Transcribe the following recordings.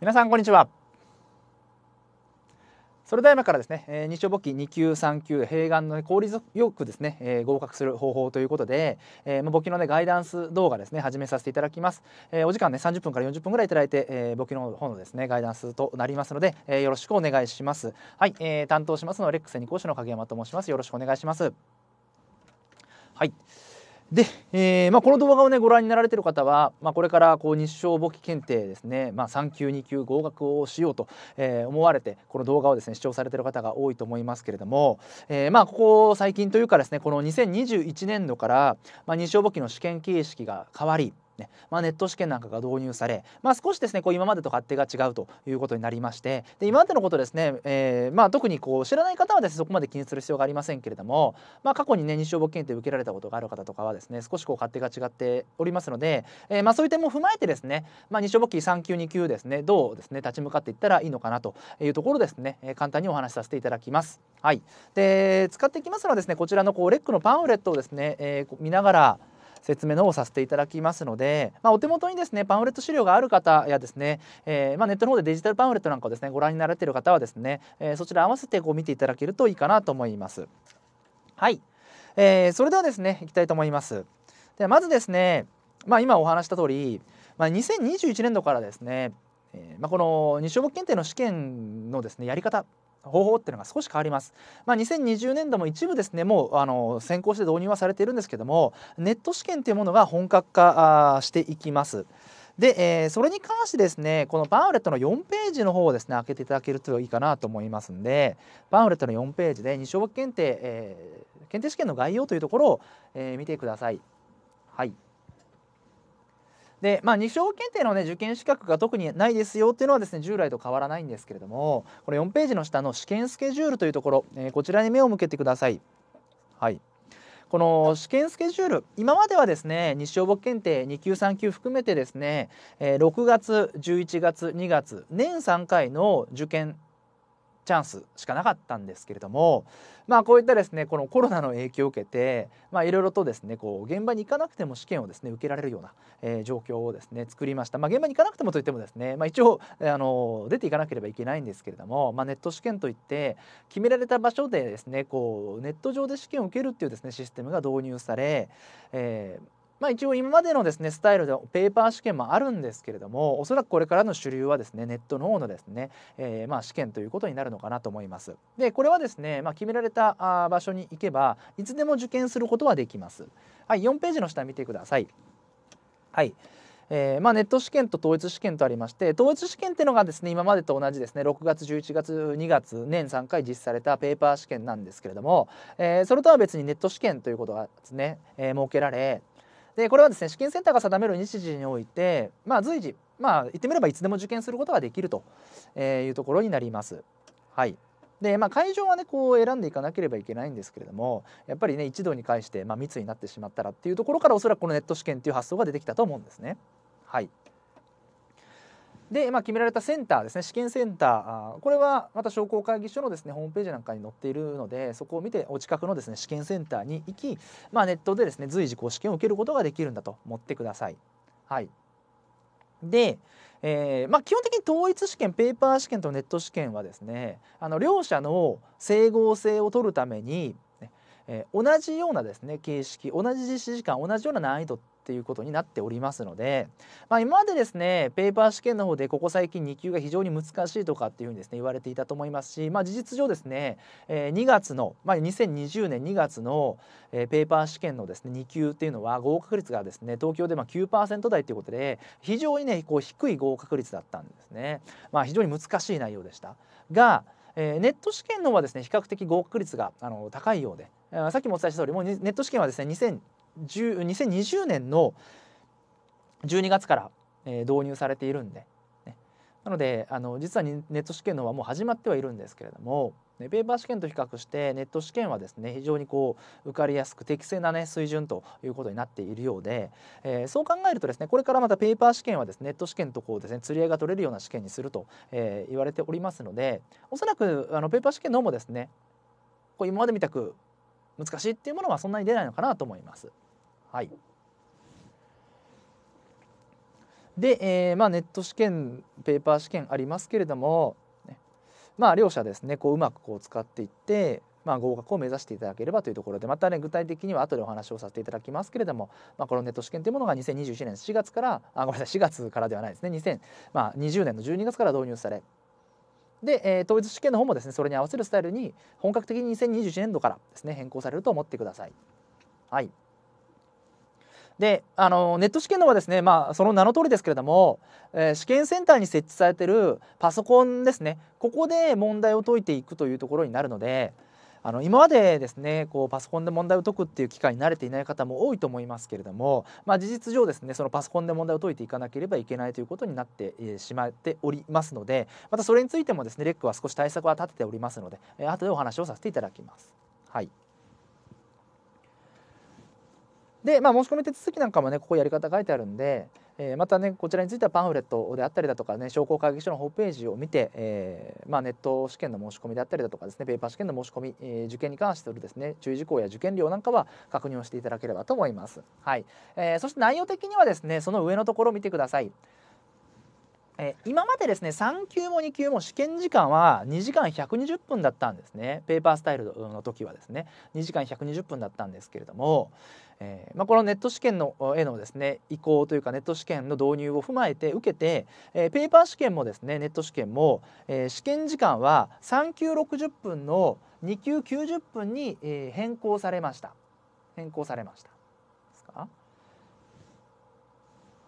皆さんこんにちはそれでは今からですね、えー、日曜簿記2級3級併願の効率よくですね、えー、合格する方法ということで、えー、簿記のねガイダンス動画ですね始めさせていただきます、えー、お時間ね30分から40分ぐらいいただいて、えー、簿記の方のですねガイダンスとなりますので、えー、よろしくお願いしますはい、えー、担当しますのはレックス2講師の影山と申しますよろしくお願いしますはいで、えーまあ、この動画をねご覧になられてる方は、まあ、これからこう日照簿記検定ですね、まあ、3級2級合格をしようと、えー、思われてこの動画をですね視聴されてる方が多いと思いますけれども、えーまあ、ここ最近というかですねこの2021年度から、まあ、日照簿記の試験形式が変わりね、まあ、ネット試験なんかが導入され、まあ、少しですねこう今までと勝手が違うということになりましてで今までのことですね、えー、まあ、特にこう知らない方はですねそこまで気にする必要がありませんけれども、まあ、過去にね日証簿検定受けられたことがある方とかはですね少しこう勝手が違っておりますので、えー、まそういう点も踏まえてですね、まあ、認証簿記3級2級ですねどうですね立ち向かっていったらいいのかなというところですねえ簡単にお話しさせていただきます。はい、で使っていきますのはですねこちらのこうレックのパンフレットをですね、えー、見ながら説明の方をさせていただきますので、まあ、お手元にですねパンフレット資料がある方やですね、えー、まあ、ネットの方でデジタルパンフレットなんかをですねご覧になられている方はですね、えー、そちら合わせてこう見ていただけるといいかなと思います。はい、えー、それではですねいきたいと思います。ではまずですね、まあ、今お話した通り、まあ、2021年度からですね、えまこの日照簿検定の試験のですねやり方方法っていうのが少し変わります。まあ、2020年度も一部ですねもうあの先行して導入はされているんですけどもネット試験というものが本格化していきます。で、えー、それに関してですねこのパンフレットの4ページの方をですね開けていただけるといいかなと思いますんでパンフレットの4ページで二小学検定、えー、検定試験の概要というところを、えー、見てください。はいで、まあ、二小検定の、ね、受験資格が特にないですよっていうのはですね従来と変わらないんですけれどもこれ4ページの下の試験スケジュールというところ、えー、こちらに目を向けてください。はいこの試験スケジュール今まではですね日照簿検定2級3級含めてですね6月11月2月年3回の受験チャンスしかなかったんですけれどもまあこういったですねこのコロナの影響を受けてまあいろいろとですねこう現場に行かなくても試験をですね受けられるような、えー、状況をですね作りましたまあ現場に行かなくてもといってもですねまあ一応あの出ていかなければいけないんですけれどもまあネット試験といって決められた場所でですねこうネット上で試験を受けるっていうですねシステムが導入され、えー、まあ、一応今までのですねスタイルでペーパー試験もあるんですけれどもおそらくこれからの主流はですねネットの方のですね、えー、まあ試験ということになるのかなと思います。でこれはですね、まあ、決められた場所に行けばいつでも受験することはできます。はい、4ページの下見てください。はい、えーまあ、ネット試験と統一試験とありまして統一試験っていうのがですね今までと同じですね6月11月2月年3回実施されたペーパー試験なんですけれども、えー、それとは別にネット試験ということがですね、えー、設けられでこれはですね試験センターが定める日時において、まあ、随時、まあ、言ってみればいつでも受験することができるというところになります。はいでまあ、会場はねこう選んでいかなければいけないんですけれどもやっぱりね一度に返して、まあ、密になってしまったらっていうところからおそらくこのネット試験っていう発想が出てきたと思うんですね。はい、で、まあ、決められたセンターですね試験センターこれはまた商工会議所のですねホームページなんかに載っているのでそこを見てお近くのですね試験センターに行き、まあ、ネットでですね随時こう試験を受けることができるんだと思ってください。はい、で、えーまあ、基本的に統一試験ペーパー試験とネット試験はですねあの両者の整合性を取るために、えー、同じようなですね形式同じ実施時間同じような難易度っていうことになっておりますので、まあ、今までですねペーパー試験の方でここ最近2級が非常に難しいとかっていうふうにですね言われていたと思いますし、まあ、事実上ですね、え2月の、まあ、2020年2月の、えペーパー試験のですね2級っていうのは合格率がですね東京でまあ9%台ということで非常にねこう低い合格率だったんですね。まあ、非常に難しい内容でしたが、えネット試験の方はですね比較的合格率があの高いようで、えー、さっきもお伝えした通りもうネット試験はですね2020年の12月から、えー、導入されているんで、ね、なのであの実はネット試験の方はもう始まってはいるんですけれども、ね、ペーパー試験と比較してネット試験はですね非常にこう受かりやすく適正な、ね、水準ということになっているようで、えー、そう考えるとですねこれからまたペーパー試験はですねネット試験とこうですね釣り合いが取れるような試験にすると、えー、言われておりますのでおそらくあのペーパー試験の方もですねこう今までみたく難しいっていうものはそんなに出ないのかなと思います。はい、で、えーまあ、ネット試験ペーパー試験ありますけれども、まあ、両者ですねこううまくこう使っていって、まあ、合格を目指していただければというところでまたね具体的には後でお話をさせていただきますけれども、まあ、このネット試験というものが2021年4月からあごめんなさい4月からではないですね2020、まあ、年の12月から導入されで、えー、統一試験の方もですねそれに合わせるスタイルに本格的に2021年度からですね変更されると思ってください。はいであのネット試験のはですね、まあ、その名の通りですけれども、えー、試験センターに設置されてるパソコンですねここで問題を解いていくというところになるので、あの今までですねこうパソコンで問題を解くっていう機会に慣れていない方も多いと思いますけれども、まあ、事実上ですねそのパソコンで問題を解いていかなければいけないということになってしまっておりますのでまたそれについてもですねレックは少し対策は立てておりますので後でお話をさせていただきます。はい、で、まあ、申し込み手続きなんかもねここやり方書いてあるんでえまたねこちらについてはパンフレットであったりだとかね商工会議所のホームページを見て、えまあ、ネット試験の申し込みであったりだとかですねペーパー試験の申し込み、え受験に関してのですね注意事項や受験料なんかは確認をしていただければと思います。はい、えそして内容的にはですねその上のところを見てください。え今までですね3級も2級も試験時間は2時間120分だったんですねペーパースタイルの時はですね2時間120分だったんですけれども、えーまあ、このネット試験のへのですね移行というかネット試験の導入を踏まえて受けて、えー、ペーパー試験もですねネット試験も、えー、試験時間は3級60分の2級90分に、えー、変更されました変更されましたですか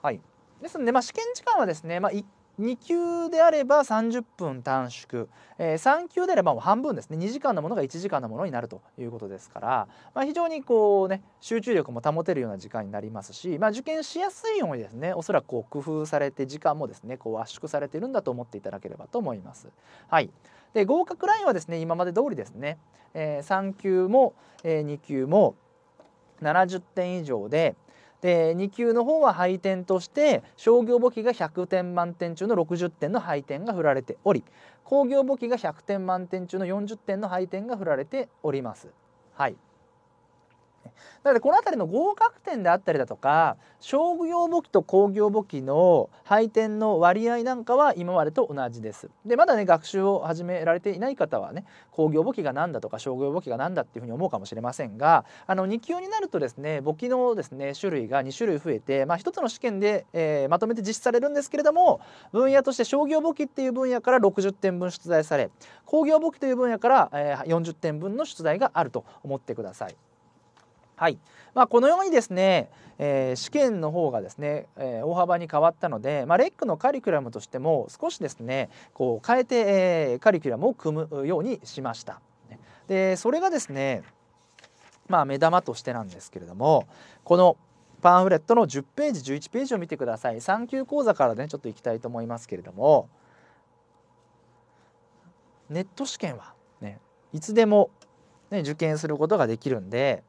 はいですので、まあ、試験時間はですね、まあ、1 2級であれば30分短縮、えー、3級であればもう半分ですね2時間のものが1時間のものになるということですから、まあ、非常にこうね集中力も保てるような時間になりますし、まあ、受験しやすいようにですねおそらくこう工夫されて時間もですねこう圧縮されてるんだと思っていただければと思います。はいで合格ラインはですね今まで通りですね、えー、3級も、えー、2級も70点以上で、で2級の方は配点として商業簿記が100点満点中の60点の配点が振られており工業簿記が100点満点中の40点の配点が振られております。はいなのでこの辺りの合格点であったりだとか商業簿記と工業簿記の配点の割合なんかは今までと同じです。でまだね学習を始められていない方はね工業簿記が何だとか商業簿記が何だっていうふうに思うかもしれませんがあの2級になるとですね簿記のですね種類が2種類増えて、まあ、1つの試験で、えー、まとめて実施されるんですけれども分野として商業簿記っていう分野から60点分出題され工業簿記という分野から、えー、40点分の出題があると思ってください。はいまあ、このようにですね、えー、試験の方がですね、えー、大幅に変わったので、まあ、レックのカリキュラムとしても少しですねこう変えて、えー、カリキュラムを組むようにしました。でそれがですね、まあ、目玉としてなんですけれどもこのパンフレットの10ページ11ページを見てください3級講座からねちょっといきたいと思いますけれどもネット試験は、ね、いつでも、ね、受験することができるんで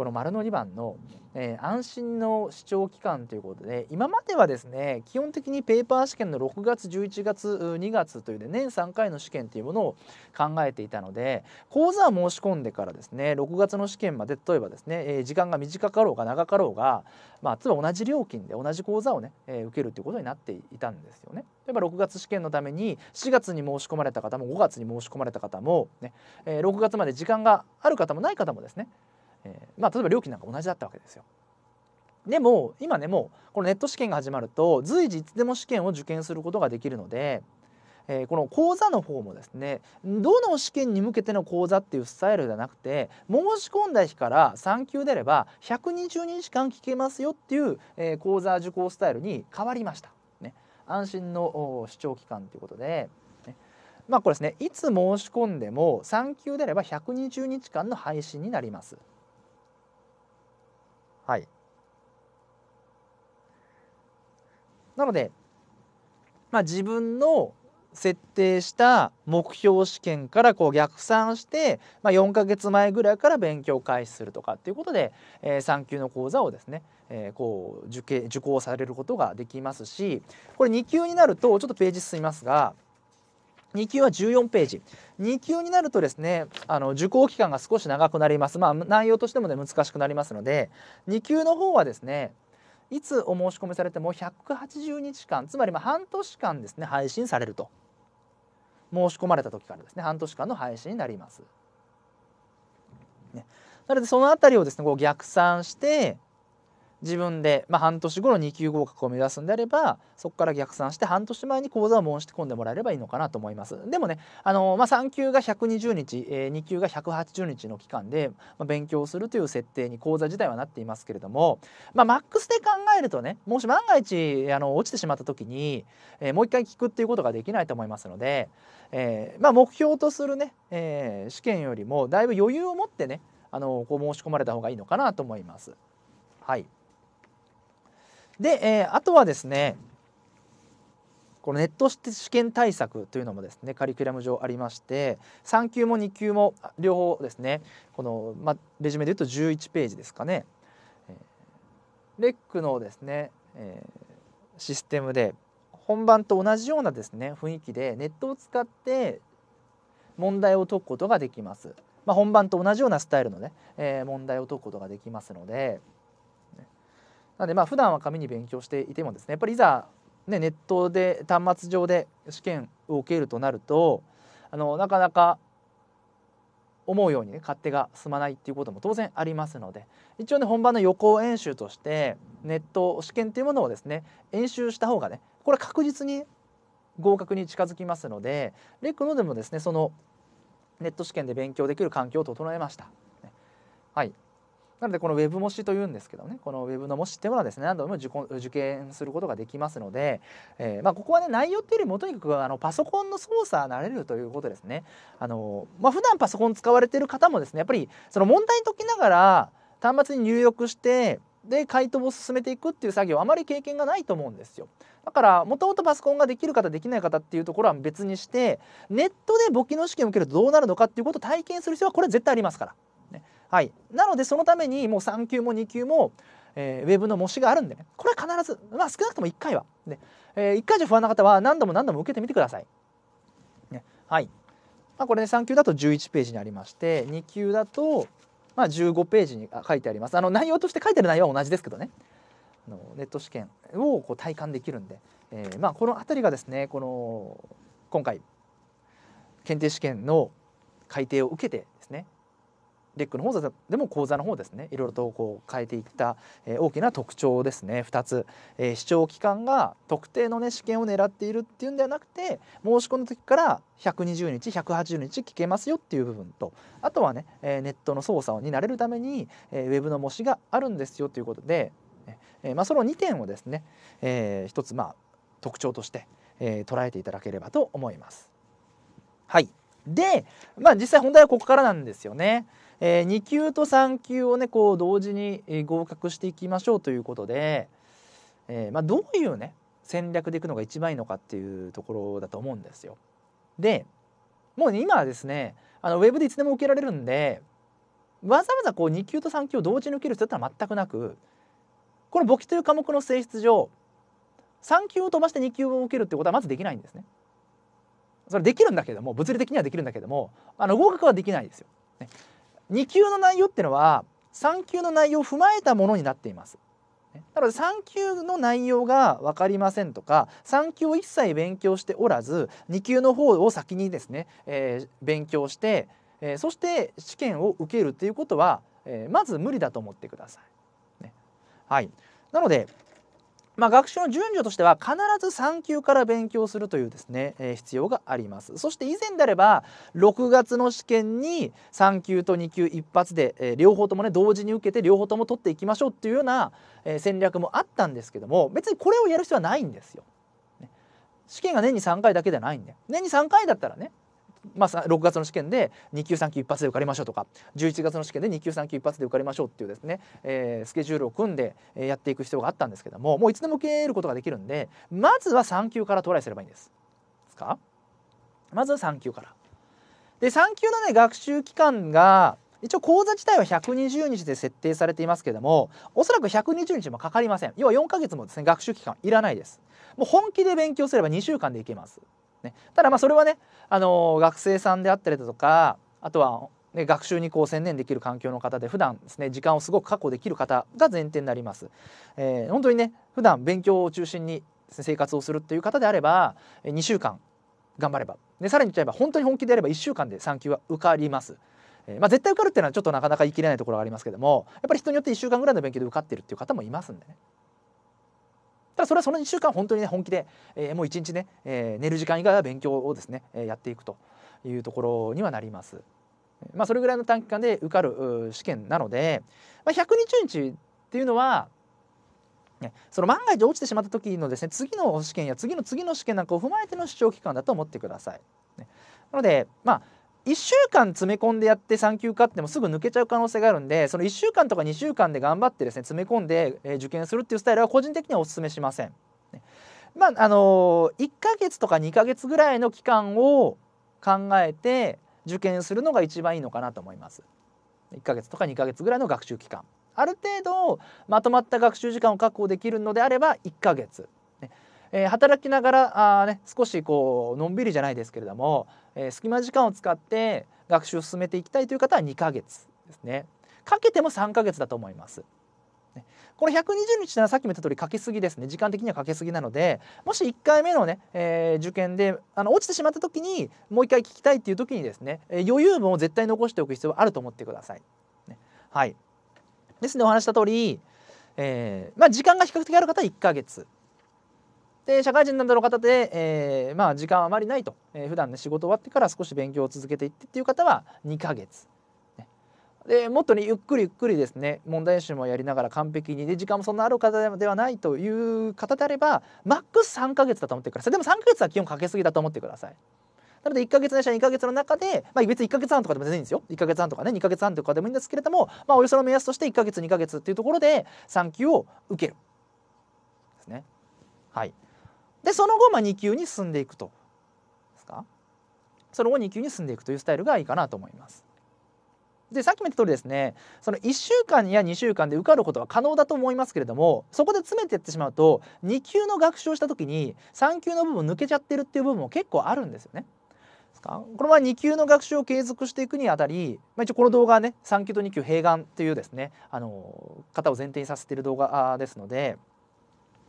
この丸の2番の、えー、安心の視聴期間ということで今まではですね基本的にペーパー試験の6月11月2月というで年3回の試験というものを考えていたので講座を申し込んでからですね6月の試験まで例えばですね、えー、時間が短かろうが長かろうが、まあ、つまり同じ料金で同じ講座をね、えー、受けるということになっていたんですよね。例えば6月試験のために4月に申し込まれた方も5月に申し込まれた方もね、ねえー、6月まで時間がある方もない方もですねえー、まあ、例えば料金なんか同じだったわけですよ。でも今ねもうこのネット試験が始まると随時いつでも試験を受験することができるので、えー、この講座の方もですねどの試験に向けての講座っていうスタイルじゃなくて申し込んだ日から3級であれば120日間聞けますよっていう、えー、講座受講スタイルに変わりました。ね、安心の視聴期間ということで、まあこれですねいつ申し込んでも3級であれば120日間の配信になります。はい。なので、まあ、自分の設定した目標試験からこう逆算して、まあ、4か月前ぐらいから勉強開始するとかっていうことで、えー、3級の講座をですね、えー、こう受受講されることができますしこれ2級になるとちょっとページ進みますが2級は14ページ2級になるとですねあの受講期間が少し長くなりますまあ内容としてもね難しくなりますので2級の方はですねいつお申し込みされても180日間つまりま半年間ですね配信されると申し込まれた時からですね半年間の配信になります。ね、なのでそのあたりをですねこう逆算して自分で、まあ、半年後の2級合格を目指すんであればそこから逆算して半年前に講座を申し込んでもらえればいいのかなと思いますでもねあの、まあ、3級が120日、えー、2級が180日の期間で、まあ、勉強するという設定に講座自体はなっていますけれども、まあ、マックスで考えるとねもし万が一あの落ちてしまった時に、えー、もう一回聞くっていうことができないと思いますので、えーまあ、目標とするね、えー、試験よりもだいぶ余裕を持ってねあのこう申し込まれた方がいいのかなと思います。はいで、えー、あとはですねこのネット試験対策というのもですねカリキュラム上ありまして3級も2級も両方ですねこの、まレジュメでいうと11ページですかね、えー、レックのですね、えー、システムで本番と同じようなですね雰囲気でネットを使って問題を解くことができます。まあ、本番と同じようなスタイルのね、えー、問題を解くことができますのでなんでまあ普段は紙に勉強していてもですねやっぱりいざ、ね、ネットで端末上で試験を受けるとなるとあのなかなか思うようにね勝手が進まないっていうことも当然ありますので一応ね本番の予行演習としてネット試験というものをですね演習した方がねこれ確実に合格に近づきますのでレクノでもですねそのネット試験で勉強できる環境を整えました。はい、なのでこの Web 模試というんですけどねこのウェブの模試っていうものはですね何度も受受験することができますので、えーまあ、ここはね内容っていうよりもとにかくあのパソコンの操作慣れるということですね。あのまあ、普段パソコン使われてる方もですねやっぱりその問題解きながら端末に入力してで回答を進めていくっていう作業はあまり経験がないと思うんですよだからもともとパソコンができる方できない方っていうところは別にしてネットで簿記の試験を受けるとどうなるのかっていうことを体験する必要はこれ絶対ありますから。はい、なのでそのためにもう3級も2級も、えー、ウェブの模試があるんでねこれは必ず、まあ、少なくとも1回は、ねえー、1回じゃ不安な方は何度も何度も受けてみてください。ねはいまあ、これね3級だと11ページにありまして2級だと、まあ、15ページに書いてあります。あの内容として書いてる内容は同じですけどねあのネット試験をこう体感できるんで、えー、まあ、この辺りがですねこの今回検定試験の改定を受けてレックの方でも講座の方ですねいろいろとこう変えていった、え大きな特徴ですね2つ、えー、視聴期間が特定の、ね、試験を狙っているっていうんではなくて申し込んだ時から120日180日聞けますよっていう部分とあとはね、えネットの操作に慣れるために、えウェブの模試があるんですよということで、えーまあ、その2点をですね、えー、一つまあ特徴として、えー、捉えていただければと思います。はいで、まあ、実際本題はここからなんですよね。えー、2級と3級をねこう同時に合格していきましょうということで、えー、まあ、どういうね戦略でいくのが一番いいのかっていうところだと思うんですよ。でもう今はですねあのウェブでいつでも受けられるんでわざわざこう2級と3級を同時に受ける人だったら全くなくこの簿記という科目の性質上3級を飛ばして2級を受けるってことはまずできないんですね。それできるんだけども物理的にはできるんだけどもあの合格はできないですよ。ね、2級の内容っていうのは3級の内容を踏まえたものになっています。なので3級の内容が分かりませんとか3級を一切勉強しておらず2級の方を先にですね、えー、勉強して、えー、そして試験を受けるということは、えー、まず無理だと思ってください。ね、はい、なのでまあ、学習の順序としては必ず3級から勉強するというですね、えー、必要がありますそして以前であれば6月の試験に3級と2級一発で、えー、両方ともね同時に受けて両方とも取っていきましょうっていうような、えー、戦略もあったんですけども別にこれをやる必要はないんですよ。試験が年に3回だけじゃないんで年に3回だったらねまあ、6月の試験で2級3級一発で受かりましょうとか11月の試験で2級3級一発で受かりましょうっていうですね、えー、スケジュールを組んでやっていく必要があったんですけどももういつでも受けることができるんでまずは3級からトライすればいいんです。ですかまずは3級から。で3級のね学習期間が一応講座自体は120日で設定されていますけどもおそらく120日もかかりません要は4ヶ月もですね学習期間いらないですもう本気で勉強すれば2週間でいけますね、ただまあそれはね、あの学生さんであったりだとかあとは、ね、学習にこう専念できる環境の方で普段ですね時間をすごく確保できる方が前提になります。えー、本当にね普段勉強を中心に生活をするっていう方であれば2週間頑張ればでさらに言っちゃえば本当に本気であれば1週間で3級は受かります。えまあ、絶対受かるっていうのはちょっとなかなか言い切れないところがありますけどもやっぱり人によって1週間ぐらいの勉強で受かってるっていう方もいますんでね。だそれはその1週間本当にね本気で、えー、もう1日ね、えー、寝る時間以外は勉強をですね、えー、やっていくというところにはなります。まあ、それぐらいの短期間で受かる試験なので、まあ、120日っていうのはね、その万が一落ちてしまった時のですね次の試験や次の次の試験なんかを踏まえての視聴期間だと思ってください。ね、なのでまあ1週間詰め込んでやって産級かってもすぐ抜けちゃう可能性があるんでその1週間とか2週間で頑張ってですね詰め込んで、え受験するっていうスタイルは個人的にはお勧めしません。まああの1ヶ月とか2ヶ月ぐらいの期間を考えて受験するのが一番いいのかなと思います。1ヶ月とか2ヶ月ぐらいの学習期間。ある程度まとまった学習時間を確保できるのであれば1ヶ月。ねえー、働きながらあ、ね、少しこうのんびりじゃないですけれどもえー、隙間時間を使って学習を進めていきたいという方は2ヶ月ですねかけても3ヶ月だと思います。これ120日ならさっきも言った通りかけすぎですね時間的にはかけすぎなのでもし1回目のね、えー、受験であの落ちてしまった時にもう一回聞きたいっていう時にですね、え余裕分を絶対残しておく必要はあると思ってください。ね、はいですのでお話した通り、えーまあ、時間が比較的ある方は1ヶ月で社会人などの方で、えー、まあ、時間あまりないと、えー、普段ね仕事終わってから少し勉強を続けていってっていう方は2ヶ月。ね、でもっとねゆっくりゆっくりですね問題集もやりながら完璧にで時間もそんなある方ではないという方であればマックス3ヶ月だと思ってくださいでも3ヶ月は基本かけすぎだと思ってください。なので1ヶ月でした、2ヶ月の中で、まあ、別に1ヶ月半とかでも全然いいんですよ1ヶ月半とかね2ヶ月半とかでもいいんですけれども、まあ、およその目安として1ヶ月2ヶ月っていうところで産休を受けるですね。はいでその後、まあ、2級に進んでいくとですかその後2級に進んでいくというスタイルがいいかなと思います。でさっきも言った通りですねその1週間や2週間で受かることは可能だと思いますけれどもそこで詰めていってしまうと2級の学習をした時に3級の部分抜けちゃってるっていう部分も結構あるんですよね。このま2級の学習を継続していくにあたり、まあ、一応この動画はね3級と2級併願というですねあの方を前提にさせている動画ですので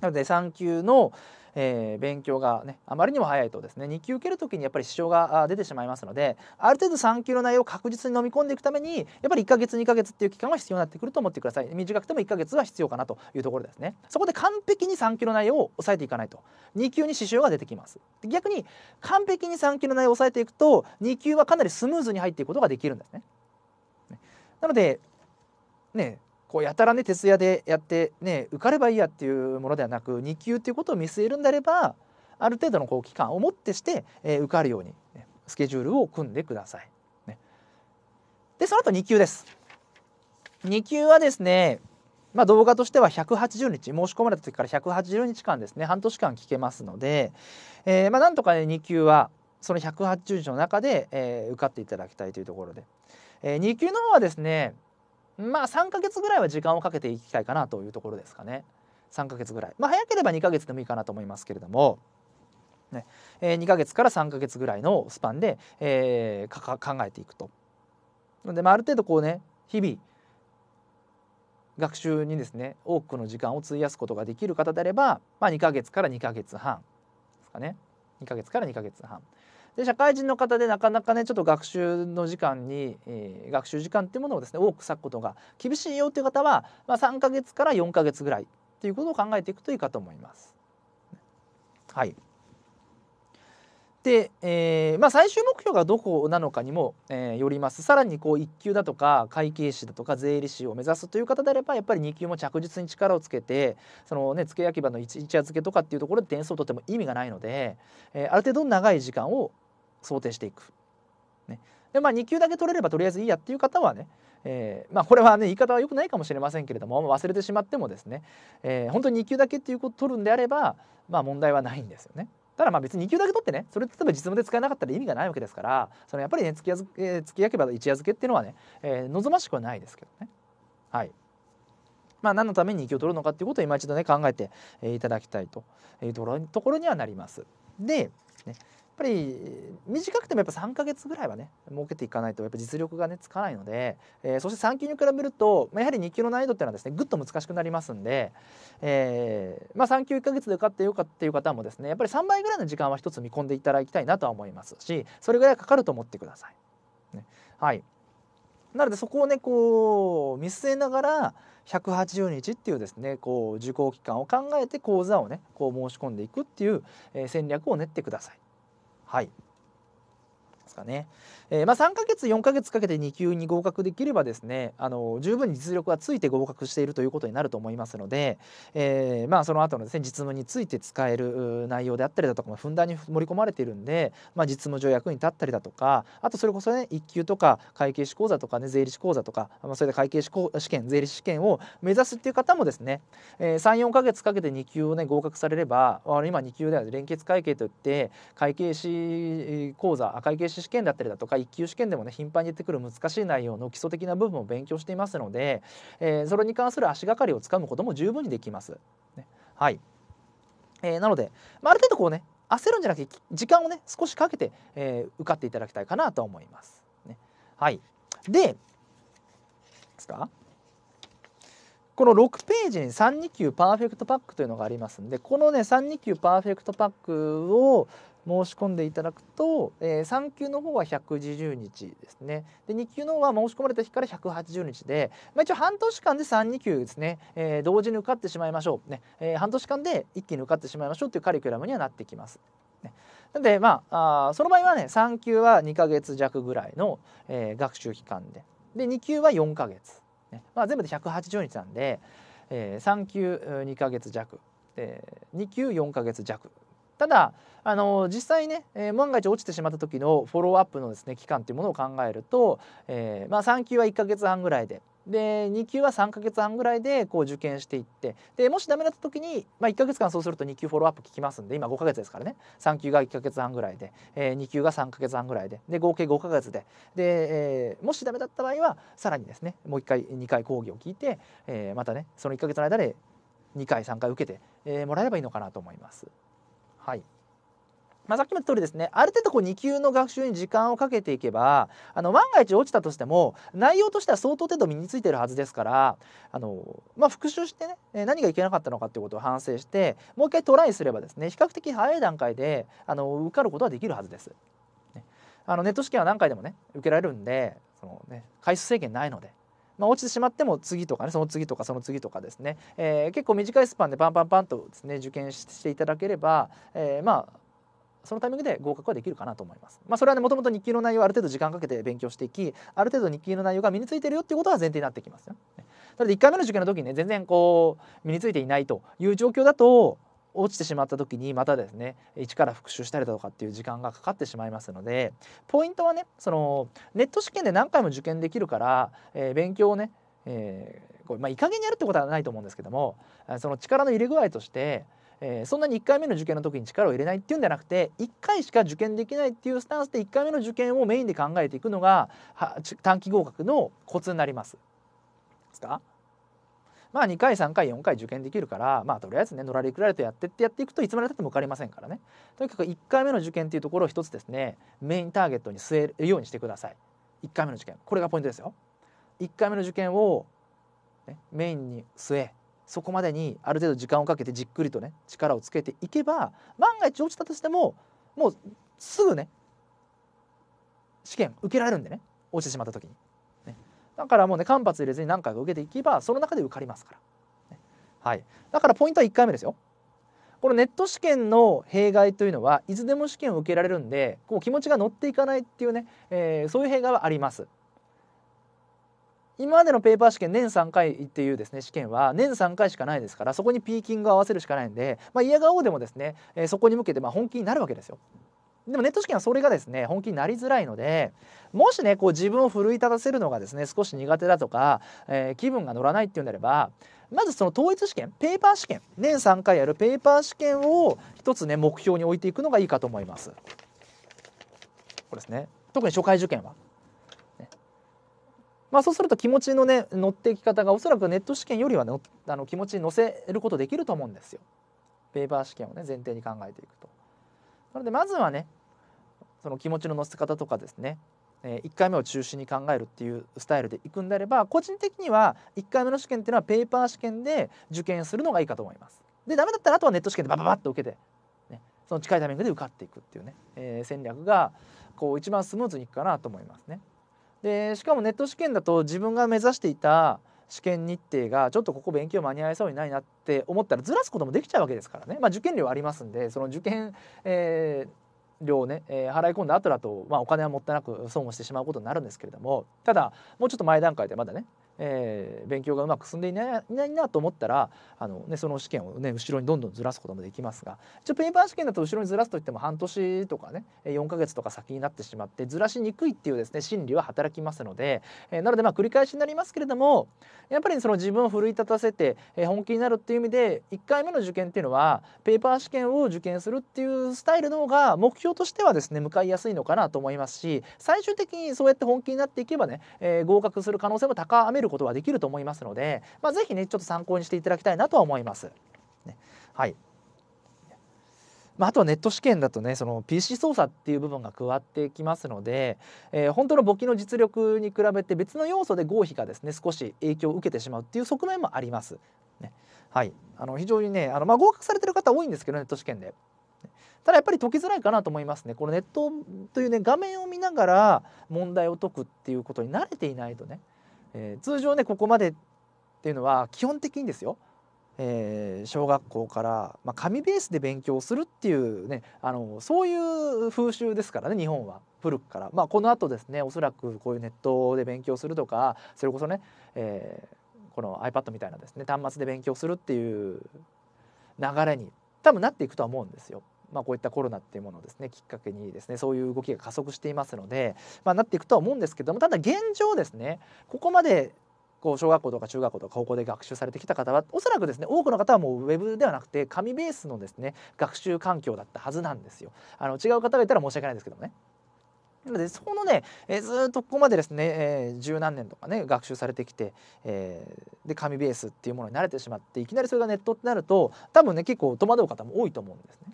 なので3級の、えー、勉強がねあまりにも早いとですね2級受ける時にやっぱり支障が出てしまいますのである程度3級の内容を確実に飲み込んでいくためにやっぱり1ヶ月2ヶ月っていう期間は必要になってくると思ってください短くても1ヶ月は必要かなというところですねそこで完璧に3級の内容を抑えていかないと2級に支障が出てきます逆に完璧に3級の内容を抑えていくと2級はかなりスムーズに入っていくことができるんですねなのでねこうやたらね徹夜でやってね受かればいいやっていうものではなく2級っていうことを見据えるんであればある程度のこう期間をもってして、え受かるように、ね、スケジュールを組んでください。ね、でその後2級です。2級はですねまあ、動画としては180日申し込まれた時から180日間ですね半年間聞けますので、えー、まあなんとかね2級はその180日の中で、えー、受かっていただきたいというところで、えー、2級の方はですねまあ3ヶ月ぐらいは時間をかけていきたいかなというところですかね3ヶ月ぐらいまあ早ければ2ヶ月でもいいかなと思いますけれどもねえー、2ヶ月から3ヶ月ぐらいのスパンで、えー、考えていくと。で、まあ、ある程度こうね日々学習にですね多くの時間を費やすことができる方であれば、まあ、2ヶ月から2ヶ月半ですかね2ヶ月から2ヶ月半で社会人の方でなかなかねちょっと学習の時間に、えー、学習時間っていうものをですね多く割くことが厳しいよっていう方は、まあ、3ヶ月から4ヶ月ぐらいっていうことを考えていくといいかと思います。はいで、えーまあ、最終目標がどこなのかにも、えー、よりますさらにこう1級だとか会計士だとか税理士を目指すという方であればやっぱり2級も着実に力をつけてそのね付け焼き場の一夜漬けとかっていうところで点数を取っても意味がないので、えー、ある程度長い時間を想定していく。ねでまあ、2級だけ取れればとりあえずいいやっていう方はね、えーまあ、これはね言い方はよくないかもしれませんけれども忘れてしまってもですね、えー、本当に2級だけっていうことを取るんであれば、まあ、問題はないんですよね。ただまあ別に2級だけ取ってねそれ例えば実務で使えなかったら意味がないわけですからそのやっぱりね付きやえ付き焼けば一夜漬けっていうのはね、えー、望ましくはないですけどねはい。まあ、何のために級を取るのかっていうことを今一度ね考えていただきたいというところにはなります。で、ね、ぱり短くてもやっぱ3か月ぐらいはね設けていかないとやっぱ実力がねつかないので、えー、そして3級に比べると、まあ、やはり2級の難易度っていうのはですねぐっと難しくなりますんで、えー、まあ、3級1か月で受かってよかっていう方もですねやっぱり3倍ぐらいの時間は一つ見込んでいただきたいなとは思いますしそれぐらいかかると思ってください。ね、はいなのでそこをねこう見据えながら180日っていうですねこう受講期間を考えて講座をねこう申し込んでいくっていう、え戦略を練ってください。はいですかね、えー、まあ、3ヶ月4ヶ月かけて2級に合格できればですねあの十分に実力はついて合格しているということになると思いますので、えー、まあ、その後のですね実務について使える内容であったりだとかもふんだんに盛り込まれているんで、まあ、実務上役に立ったりだとかあとそれこそね1級とか会計士講座とかね税理士講座とか、まあ、それで会計士試験税理士試験を目指すっていう方もですね、えー、34ヶ月かけて2級をね合格されれば今2級では連結会計といって会計士講座会計士試験験だったりだとか一級試験でもね頻繁に出てくる難しい内容の基礎的な部分を勉強していますので、えー、それに関する足がかりをつかむことも十分にできます。ね、はい、えー、なので、まあ、ある程度こうね焦るんじゃなくて時間をね少しかけて、えー、受かっていただきたいかなと思います。ね、はいでですかこの6ページに329パーフェクトパックというのがありますんでこのね329パーフェクトパックを、申し込んでいただくと、えー、3級の方は120日ですねで2級の方は申し込まれた日から180日で、まあ、一応半年間で32級ですね、えー、同時に受かってしまいましょう、ねえー、半年間で一気に受かってしまいましょうというカリキュラムにはなってきます。ね、なんでまああその場合はね3級は2か月弱ぐらいの、えー、学習期間でで2級は4か月、ねまあ、全部で180日なんで、えー、3級2か月弱、え2級4か月弱ただあの実際ね、えー、万が一落ちてしまった時のフォローアップのですね期間っていうものを考えると、えー、まあ、3級は1ヶ月半ぐらいで。で2級は3ヶ月半ぐらいでこう受験していってでもしダメだった時に、まあ、1ヶ月間そうすると2級フォローアップ聞きますんで今5ヶ月ですからね3級が1ヶ月半ぐらいで、えー、2級が3ヶ月半ぐらいでで合計5ヶ月でで、えー、もしダメだった場合はさらにですねもう1回2回講義を聞いて、えまたねその1ヶ月の間で2回3回受けて、えもらえればいいのかなと思います。はいまあ、さっきも言った通りですねある程度こう2級の学習に時間をかけていけばあの万が一落ちたとしても内容としては相当程度身についてるはずですからあの、まあ、復習してね何がいけなかったのかっていうことを反省してもう一回トライすればですね比較的早い段階であの受かることはできるはずです。あのネット試験は何回でもね受けられるんでその、ね、回数制限ないので。まあ、落ちてしまっても次とかねその次とかその次とかですね、えー、結構短いスパンでパンパンパンとですね受験していただければ、えー、まあそのタイミングで合格はできるかなと思います。まあ、それはねもともと日記の内容をある程度時間かけて勉強していきある程度日記の内容が身についてるよっていうことは前提になってきますよ。なの1回目の受験の時にね全然こう身についていないという状況だと落ちてしまった時にまたですね一から復習したりだとかっていう時間がかかってしまいますのでポイントはねそのネット試験で何回も受験できるから、えー、勉強をね、えー、これまあいい加減にやるってことはないと思うんですけどもその力の入れ具合としてえー、そんなに1回目の受験の時に力を入れないっていうんじゃなくて1回しか受験できないっていうスタンスで1回目の受験をメインで考えていくのが短期合格のコツになります。ですかまあ2回3回4回受験できるからまあとりあえずね乗られくらりとやってってやっていくといつまでたっても受かりませんからねとにかく1回目の受験っていうところを一つですねメインターゲットに据えるようにしてください1回目の受験これがポイントですよ1回目の受験を、ね、メインに据えそこまでにある程度時間をかけてじっくりとね力をつけていけば万が一落ちたとしてももうすぐね試験受けられるんでね落ちてしまった時にだからもうね間髪入れずに何回か受けていけばその中で受かりますから、ね、はい、だからポイントは1回目ですよこのネット試験の弊害というのはいつでも試験を受けられるんでこう気持ちが乗っていかないっていうね、えー、そういう弊害はあります今までのペーパー試験年3回っていうですね試験は年3回しかないですからそこにピーキングを合わせるしかないんで、まあ、嫌顔でもですね、えー、そこに向けてま本気になるわけですよ。でもネット試験はそれがですね本気になりづらいのでもしねこう自分を奮い立たせるのがですね少し苦手だとか、えー、気分が乗らないっていうんであればまずその統一試験ペーパー試験年3回やるペーパー試験を一つね目標に置いていくのがいいかと思います。これですね特に初回受験は。ね、まあ、そうすると気持ちのね乗っていき方がおそらくネット試験よりはのあの気持ちに乗せることできると思うんですよ。ペーパー試験をね前提に考えていくと。なのでまずはねその気持ちの乗せ方とかですね、えー、1回目を中心に考えるっていうスタイルでいくんであれば個人的には1回目の試験っていうのはペーパー試験で受験するのがいいかと思います。でダメだったらあとはネット試験でバババッと受けて、ね、その近いタイミングで受かっていくっていうね、えー、戦略がこう一番スムーズにいくかなと思いますね。でしかもネット試験だと自分が目指していた試験日程がちょっとここ勉強間に合いそうにないなって思ったらずらすこともできちゃうわけですからね、まあ、受験料ありますんでその受験、えー、料をね、えー、払い込んだ後だと、まあ、お金はもったいなく損をしてしまうことになるんですけれどもただもうちょっと前段階でまだねえー、勉強がうまく進んでいないなと思ったらあの、ね、その試験を、ね、後ろにどんどんずらすこともできますが一応ペーパー試験だと後ろにずらすといっても半年とかね4ヶ月とか先になってしまってずらしにくいっていうですね心理は働きますので、えー、なのでまあ繰り返しになりますけれどもやっぱりその自分を奮い立たせて、えー、本気になるっていう意味で1回目の受験っていうのはペーパー試験を受験するっていうスタイルの方が目標としてはですね向かいやすいのかなと思いますし最終的にそうやって本気になっていけばね、えー、合格する可能性も高めることはできると思いますので、まあ、ぜひねちょっと参考にしていただきたいなとは思います。ね、はい、まあ、あとはネット試験だとねその PC 操作っていう部分が加わってきますので、えー、本当の簿記の実力に比べて別の要素で合否がですね少し影響を受けてしまうっていう側面もあります。ね、はいあの非常にねあの、まあ、合格されてる方多いんですけどネット試験で。ただやっぱり解きづらいかなと思いますね。このネットというね画面を見ながら問題を解くっていうことに慣れていないとねえー、通常ねここまでっていうのは基本的にですよ、えー、小学校から、まあ、紙ベースで勉強するっていうねあのそういう風習ですからね日本は古くから。まあ、この後ですねおそらくこういうネットで勉強するとかそれこそね、えー、この iPad みたいなですね端末で勉強するっていう流れに多分なっていくとは思うんですよ。まあ、こういったコロナっていうものをですねきっかけにですねそういう動きが加速していますので、まあ、なっていくとは思うんですけどもただ現状ですねここまでこう小学校とか中学校とか高校で学習されてきた方はおそらくですね多くの方はもうウェブではなくて紙ベースのですね学習環境だったはずなんですよ。あの違う方がいたら申し訳ないですけどもね。なのでそこのね、えずっとここまでですね、えー、十何年とかね学習されてきて、えー、で紙ベースっていうものに慣れてしまっていきなりそれがネットってなると多分ね結構戸惑う方も多いと思うんですね。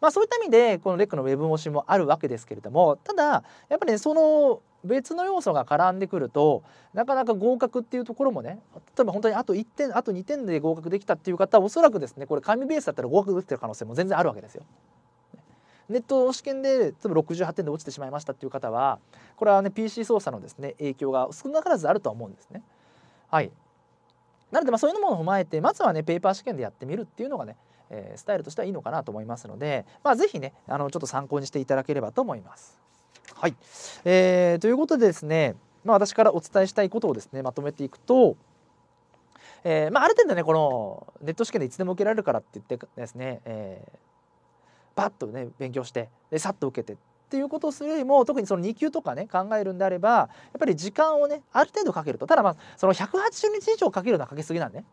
まあ、そういった意味でこのレックのウェブ模試もあるわけですけれどもただやっぱり、ね、その別の要素が絡んでくるとなかなか合格っていうところもね例えば本当にあと1点あと2点で合格できたっていう方はおそらくですねこれ紙ベースだったら合格できてる可能性も全然あるわけですよ。ネット試験で例えば68点で落ちてしまいましたっていう方はこれはね PC 操作のですね影響が少なからずあるとは思うんですね。はい、なのでまあそういうのも踏まえてまずはねペーパー試験でやってみるっていうのがねえー、スタイルとしてはいいのかなと思いますので、まあ、是非ねあのちょっと参考にしていただければと思います。はい、えー、ということでですね、まあ、私からお伝えしたいことをですねまとめていくと、えー、まあ、ある程度ねこのネット試験でいつでも受けられるからって言ってですね、えー、バッとね勉強してでさっと受けてっていうことをするよりも特にその2級とかね考えるんであればやっぱり時間をねある程度かけるとただまあその180日以上かけるのはかけすぎなんで、ね、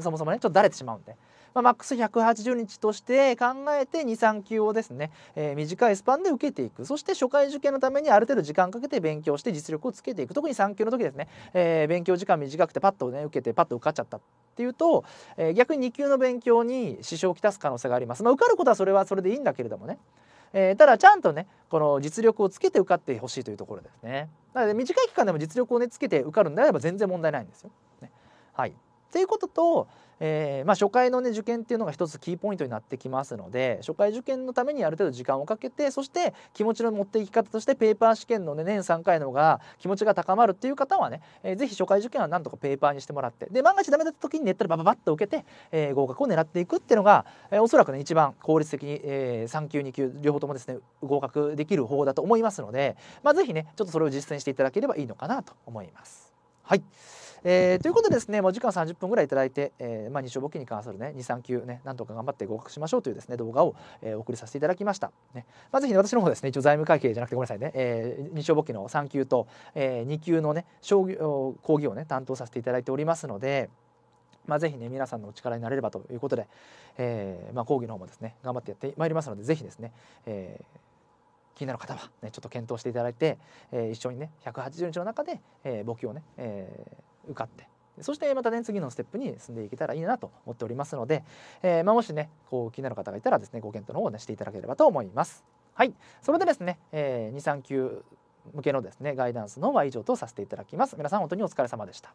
そもそもねちょっとだれてしまうんでまあ、マックス180日として考えて23級をですね、えー、短いスパンで受けていくそして初回受験のためにある程度時間かけて勉強して実力をつけていく特に3級の時ですね、えー、勉強時間短くてパッとね受けてパッと受かっちゃったっていうと、えー、逆に2級の勉強に支障をきたす可能性があります。まあ、受かることはそれはそれでいいんだけれどもねえー、ただちゃんとねこの実力をつけて受かってほしいというところですねなので短い期間でも実力をねつけて受かるんであれば全然問題ないんですよ。ね、はいっていうことと、えー、まあ、初回の、ね、受験っていうのが一つキーポイントになってきますので初回受験のためにある程度時間をかけてそして気持ちの持っていき方としてペーパー試験の、ね、年3回の方が気持ちが高まるっていう方はね、えー、ぜひ初回受験はなんとかペーパーにしてもらってで万が一ダメだった時にネットでバババッと受けて、えー、合格を狙っていくっていうのが、えおそらくね一番効率的に、え3級2級両方ともですね合格できる方だと思いますので、まあ、ぜひねちょっとそれを実践していただければいいのかなと思います。はいえー、ということでですねもう時間30分ぐらい頂いて、えー、まあ、日照簿記に関するね23級ねなんとか頑張って合格しましょうというですね動画を、えー、送りさせていただきました、ねまあ、ぜひ、ね、私の方ですね一応財務会計じゃなくてごめんなさいね、え日照簿記の3級と、え2級のね商業講義をね担当させていただいておりますのでまあ、ぜひね皆さんのお力になれればということで、えー、まあ、講義の方もですね頑張ってやってまいりますのでぜひですね、えー、気になる方は、ね、ちょっと検討していただいて、えー、一緒にね180日の中で、えー、簿記をね、えー受かってそしてまたね次のステップに進んでいけたらいいなと思っておりますので、えー、まあ、もしねこう気になる方がいたらですねご検討の方を、ね、していただければと思います。はいそれでですね、えー、239向けのですねガイダンスのは以上とさせていただきます。皆さん本当にお疲れ様でした。